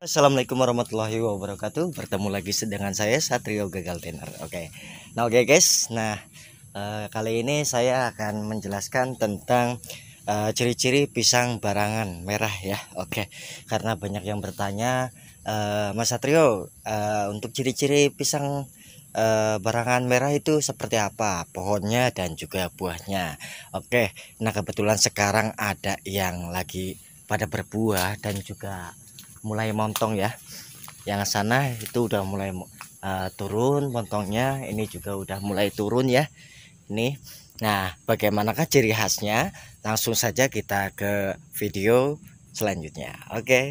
Assalamualaikum warahmatullahi wabarakatuh Bertemu lagi dengan saya Satrio Gagal Tenor Oke okay. Nah oke okay guys Nah uh, kali ini saya akan menjelaskan tentang eh, ciri-ciri uh, pisang barangan merah ya Oke okay. Karena banyak yang bertanya uh, Mas Satrio uh, untuk ciri-ciri pisang uh, barangan merah itu seperti apa pohonnya dan juga buahnya oke nah kebetulan sekarang ada yang lagi pada berbuah dan juga mulai montong ya yang sana itu udah mulai uh, turun montongnya ini juga udah mulai turun ya ini nah bagaimanakah ciri khasnya langsung saja kita ke video selanjutnya oke okay.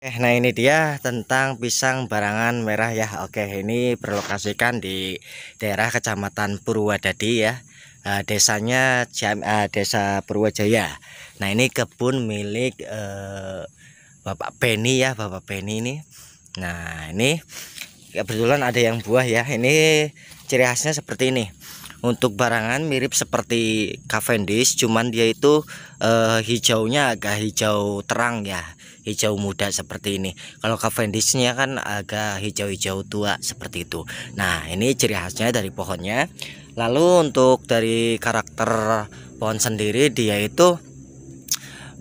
eh nah ini dia tentang pisang barangan merah ya. Oke, ini berlokasikan di daerah Kecamatan Purwadadi ya. Eh, desanya eh, Desa Purwajaya. Nah, ini kebun milik uh, Bapak Beni ya Bapak Beni ini nah ini kebetulan ada yang buah ya ini ciri khasnya seperti ini untuk barangan mirip seperti Cavendish cuman dia itu eh, hijaunya agak hijau terang ya hijau muda seperti ini kalau Cavendishnya kan agak hijau-hijau tua seperti itu nah ini ciri khasnya dari pohonnya lalu untuk dari karakter pohon sendiri dia itu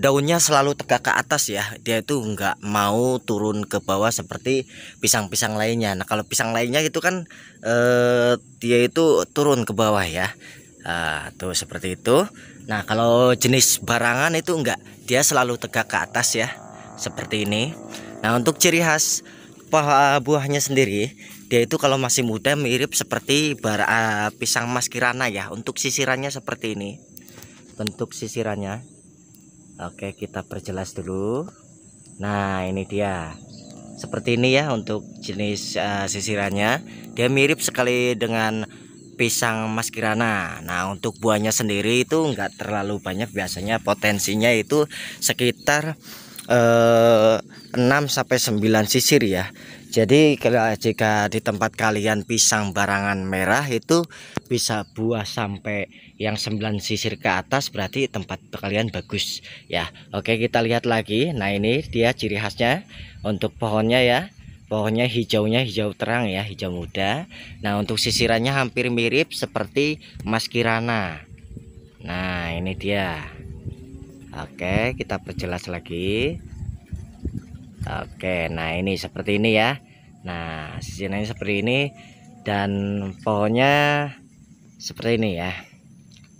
daunnya selalu tegak ke atas ya dia itu nggak mau turun ke bawah seperti pisang-pisang lainnya nah kalau pisang lainnya itu kan eh, dia itu turun ke bawah ya nah, tuh seperti itu nah kalau jenis barangan itu enggak dia selalu tegak ke atas ya seperti ini nah untuk ciri khas buahnya sendiri dia itu kalau masih muda mirip seperti bara eh, pisang mas kirana ya untuk sisirannya seperti ini bentuk sisirannya Oke kita perjelas dulu Nah ini dia Seperti ini ya untuk jenis uh, sisirannya Dia mirip sekali dengan pisang mas kirana Nah untuk buahnya sendiri itu nggak terlalu banyak Biasanya potensinya itu sekitar uh, eh, 6-9 sisir ya jadi kalau jika di tempat kalian pisang barangan merah itu bisa buah sampai yang 9 sisir ke atas berarti tempat kalian bagus ya Oke kita lihat lagi nah ini dia ciri khasnya untuk pohonnya ya pohonnya hijaunya hijau terang ya hijau muda nah untuk sisirannya hampir mirip seperti mas kirana nah ini dia Oke kita perjelas lagi Oke nah ini seperti ini ya Nah sisirannya seperti ini dan pohonnya seperti ini ya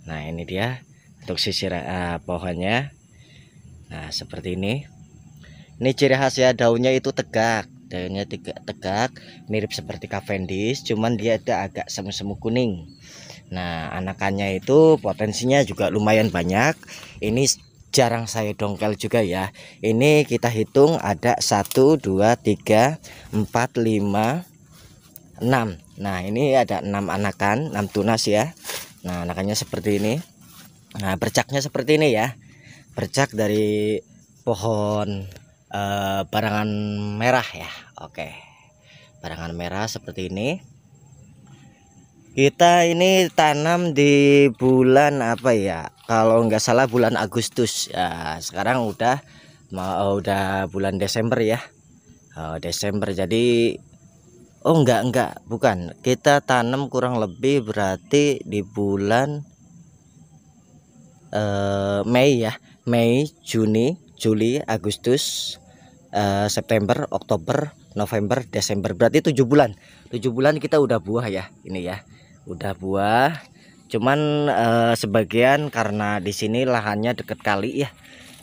nah ini dia untuk sisir uh, pohonnya nah seperti ini ini ciri khas ya daunnya itu tegak daunnya tegak, tegak mirip seperti Cavendish cuman dia itu agak semu-semu kuning nah anakannya itu potensinya juga lumayan banyak ini jarang saya dongkel juga ya ini kita hitung ada 1 2 3 4 5 6 nah ini ada 6 anakan 6 tunas ya nah anakannya seperti ini nah bercaknya seperti ini ya bercak dari pohon eh, barangan merah ya oke barangan merah seperti ini kita ini tanam di bulan apa ya kalau nggak salah bulan Agustus ya sekarang udah mau udah bulan Desember ya oh, Desember jadi Oh enggak enggak bukan kita tanam kurang lebih berarti di bulan uh, Mei ya Mei Juni Juli Agustus uh, September Oktober November Desember berarti tujuh bulan tujuh bulan kita udah buah ya ini ya udah buah cuman uh, sebagian karena di sini lahannya deket kali ya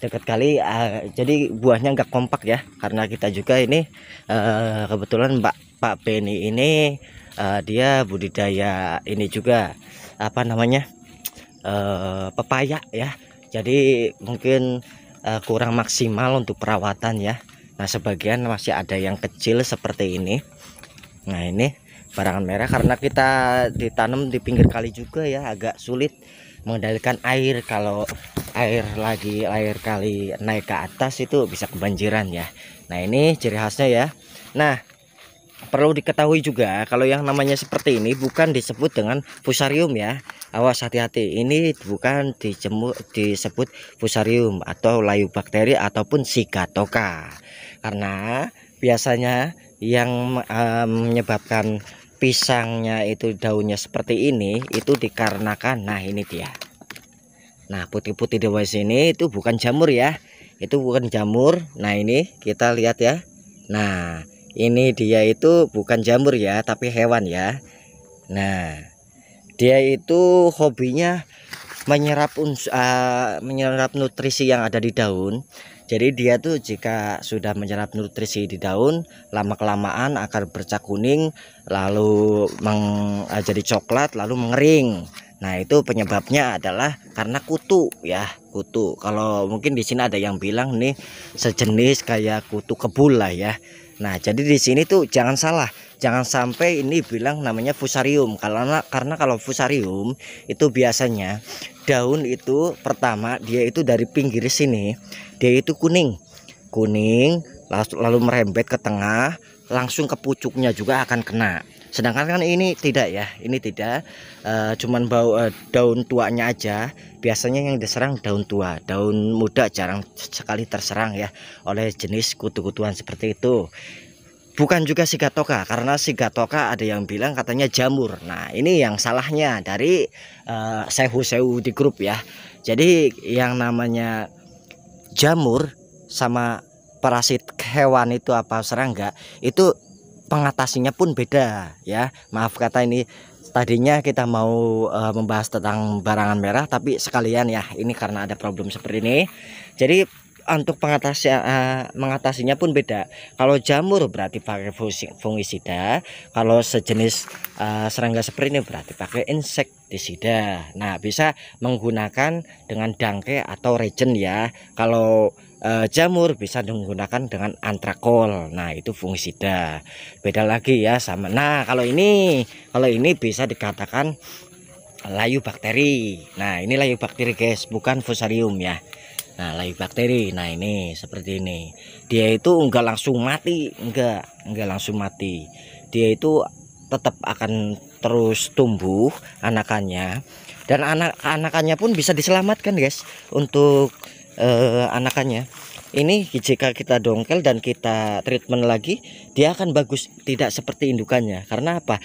dekat kali uh, jadi buahnya enggak kompak ya karena kita juga ini uh, kebetulan Mbak Pak Beni ini uh, dia budidaya ini juga apa namanya uh, pepaya ya jadi mungkin uh, kurang maksimal untuk perawatan ya Nah sebagian masih ada yang kecil seperti ini Nah ini barangan merah karena kita ditanam di pinggir kali juga ya agak sulit mengendalikan air kalau air lagi air kali naik ke atas itu bisa kebanjiran ya Nah ini ciri khasnya ya Nah perlu diketahui juga kalau yang namanya seperti ini bukan disebut dengan fusarium ya awas hati-hati ini bukan dijemur, disebut fusarium atau layu bakteri ataupun sigatoka karena biasanya yang um, menyebabkan pisangnya itu daunnya seperti ini itu dikarenakan nah ini dia nah putih-putih di bawah sini itu bukan jamur ya itu bukan jamur nah ini kita lihat ya nah ini dia itu bukan jamur ya tapi hewan ya nah dia itu hobinya menyerap uh, menyerap nutrisi yang ada di daun jadi dia tuh jika sudah menyerap nutrisi di daun lama kelamaan akan bercak kuning lalu meng, uh, jadi coklat lalu mengering Nah, itu penyebabnya adalah karena kutu ya, kutu. Kalau mungkin di sini ada yang bilang nih sejenis kayak kutu kebul lah ya. Nah, jadi di sini tuh jangan salah, jangan sampai ini bilang namanya fusarium. Karena karena kalau fusarium itu biasanya daun itu pertama dia itu dari pinggir sini, dia itu kuning. Kuning lalu merembet ke tengah, langsung ke pucuknya juga akan kena sedangkan kan ini tidak ya ini tidak uh, cuman bau uh, daun tuanya aja biasanya yang diserang daun tua daun muda jarang sekali terserang ya oleh jenis kutu-kutuan seperti itu bukan juga sigatoka karena sigatoka ada yang bilang katanya jamur nah ini yang salahnya dari uh, eh, sehu-sehu di grup ya jadi yang namanya jamur sama parasit hewan itu apa serangga itu pengatasinya pun beda ya maaf kata ini tadinya kita mau uh, membahas tentang barangan merah tapi sekalian ya ini karena ada problem seperti ini jadi untuk pengatasi uh, mengatasinya pun beda. Kalau jamur berarti pakai fungisida, kalau sejenis uh, serangga seperti ini berarti pakai insektisida. Nah, bisa menggunakan dengan dangke atau regen ya. Kalau Eh, jamur bisa menggunakan dengan antrakol nah itu fungisida beda lagi ya sama nah kalau ini kalau ini bisa dikatakan layu bakteri nah ini layu bakteri guys bukan fusarium ya nah layu bakteri nah ini seperti ini dia itu enggak langsung mati enggak enggak langsung mati dia itu tetap akan terus tumbuh anakannya dan anak anakannya pun bisa diselamatkan guys untuk uh, anakannya ini jika kita dongkel dan kita treatment lagi dia akan bagus tidak seperti indukannya karena apa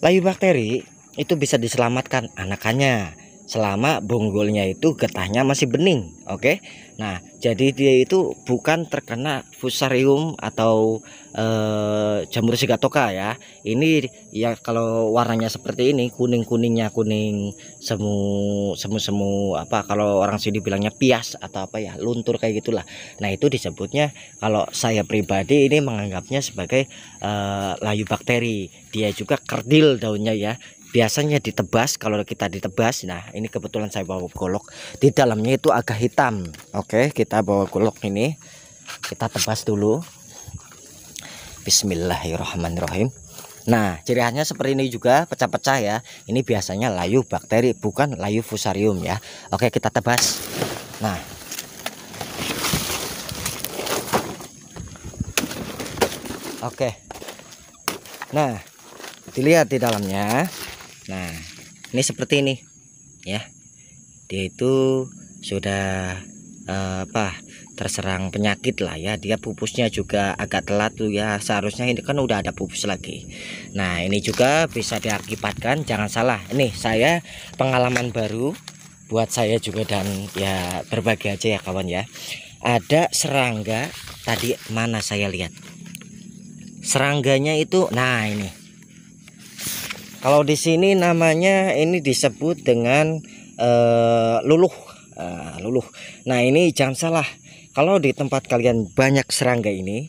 layu bakteri itu bisa diselamatkan anakannya selama bonggolnya itu getahnya masih bening oke okay? nah jadi dia itu bukan terkena fusarium atau e, jamur sigatoka ya ini ya kalau warnanya seperti ini kuning kuningnya kuning semu semu semu apa kalau orang sini bilangnya pias atau apa ya luntur kayak gitulah nah itu disebutnya kalau saya pribadi ini menganggapnya sebagai e, layu bakteri dia juga kerdil daunnya ya biasanya ditebas kalau kita ditebas nah ini kebetulan saya bawa golok di dalamnya itu agak hitam oke kita bawa golok ini kita tebas dulu Bismillahirrahmanirrahim Nah ciri khasnya seperti ini juga pecah-pecah ya ini biasanya layu bakteri bukan layu fusarium ya Oke kita tebas nah Oke nah dilihat di dalamnya nah ini seperti ini ya dia itu sudah eh, apa terserang penyakit lah ya dia pupusnya juga agak telat tuh ya seharusnya ini kan udah ada pupus lagi nah ini juga bisa diakibatkan jangan salah ini saya pengalaman baru buat saya juga dan ya berbagi aja ya kawan ya ada serangga tadi mana saya lihat serangganya itu nah ini kalau di sini namanya ini disebut dengan uh, luluh. Uh, luluh. Nah, ini jangan salah. Kalau di tempat kalian banyak serangga ini,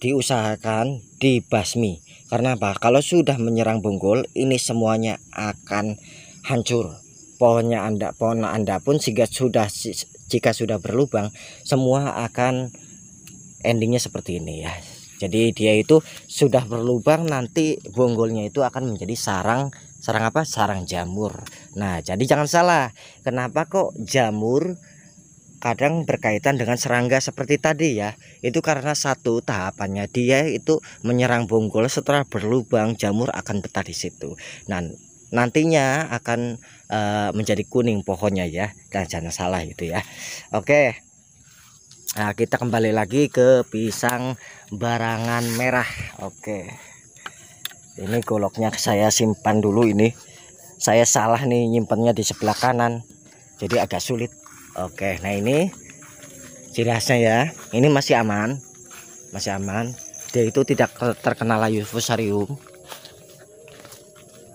diusahakan dibasmi. Karena apa? Kalau sudah menyerang bonggol, ini semuanya akan hancur. Pohonnya Anda, pohon Anda pun jika sudah jika sudah berlubang, semua akan endingnya seperti ini ya jadi dia itu sudah berlubang nanti bonggolnya itu akan menjadi sarang sarang apa sarang jamur nah jadi jangan salah kenapa kok jamur kadang berkaitan dengan serangga seperti tadi ya itu karena satu tahapannya dia itu menyerang bonggol setelah berlubang jamur akan betah di situ nah nantinya akan uh, menjadi kuning pohonnya ya dan nah, jangan salah itu ya oke Nah, kita kembali lagi ke pisang barangan merah. Oke. Ini goloknya saya simpan dulu ini. Saya salah nih nyimpannya di sebelah kanan. Jadi agak sulit. Oke, nah ini jelasnya ya. Ini masih aman. Masih aman. Dia itu tidak terkena layu fusarium.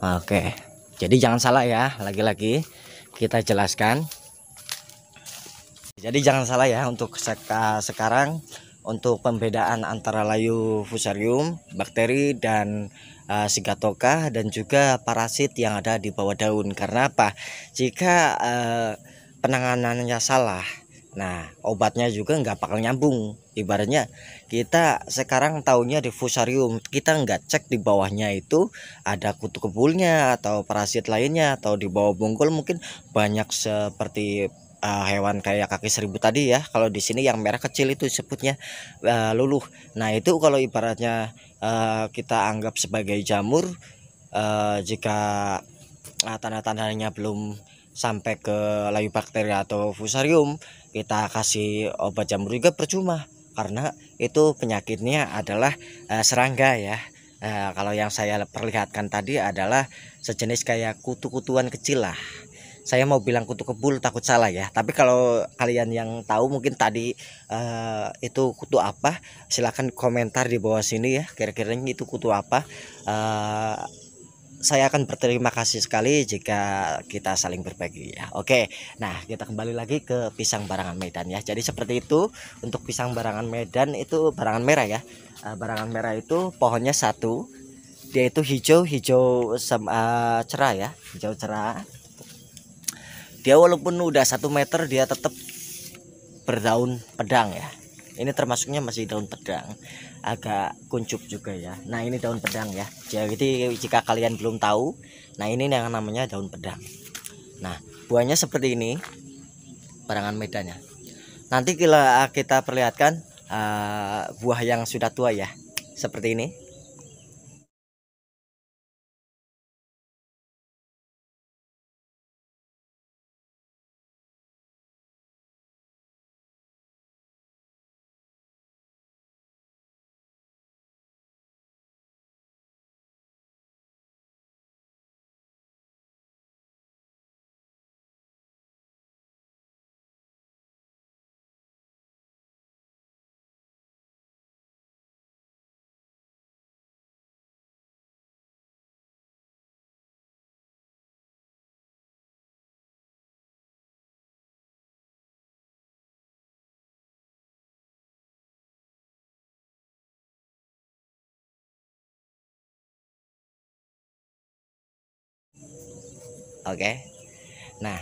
Oke. Jadi jangan salah ya, lagi-lagi kita jelaskan jadi jangan salah ya untuk seka sekarang untuk pembedaan antara layu fusarium, bakteri dan uh, sigatoka dan juga parasit yang ada di bawah daun. Karena apa? Jika uh, penanganannya salah, nah obatnya juga nggak bakal nyambung. Ibaratnya kita sekarang tahunya di fusarium, kita nggak cek di bawahnya itu ada kutu kebulnya atau parasit lainnya atau di bawah bungkul mungkin banyak seperti uh, hewan kayak kaki seribu tadi ya. Kalau di sini yang merah kecil itu disebutnya uh, luluh. Nah, itu kalau ibaratnya uh, kita anggap sebagai jamur uh, jika uh, tanda-tandanya belum sampai ke layu bakteri atau fusarium, kita kasih obat jamur juga percuma karena itu penyakitnya adalah uh, serangga ya. Uh, kalau yang saya perlihatkan tadi adalah sejenis kayak kutu-kutuan kecil lah saya mau bilang kutu kebul takut salah ya tapi kalau kalian yang tahu mungkin tadi uh, itu kutu apa silahkan komentar di bawah sini ya kira-kira itu kutu apa uh, saya akan berterima kasih sekali jika kita saling berbagi ya. Oke. Nah, kita kembali lagi ke pisang barangan Medan ya. Jadi seperti itu untuk pisang barangan Medan itu barangan merah ya. Eh, barangan merah itu pohonnya satu, dia itu hijau hijau uh, cerah ya, hijau cerah dia walaupun udah satu meter dia tetap berdaun pedang ya ini termasuknya masih daun pedang agak kuncup juga ya nah ini daun pedang ya jadi jika kalian belum tahu nah ini yang namanya daun pedang nah buahnya seperti ini barangan medannya nanti kita ah, kita perlihatkan uh, buah yang sudah tua ya seperti ini oke okay? nah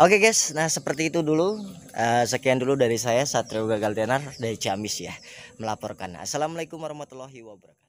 oke okay guys nah seperti itu dulu uh, sekian dulu dari saya Satrio Gagal Tenar dari Ciamis ya melaporkan assalamualaikum warahmatullahi wabarakatuh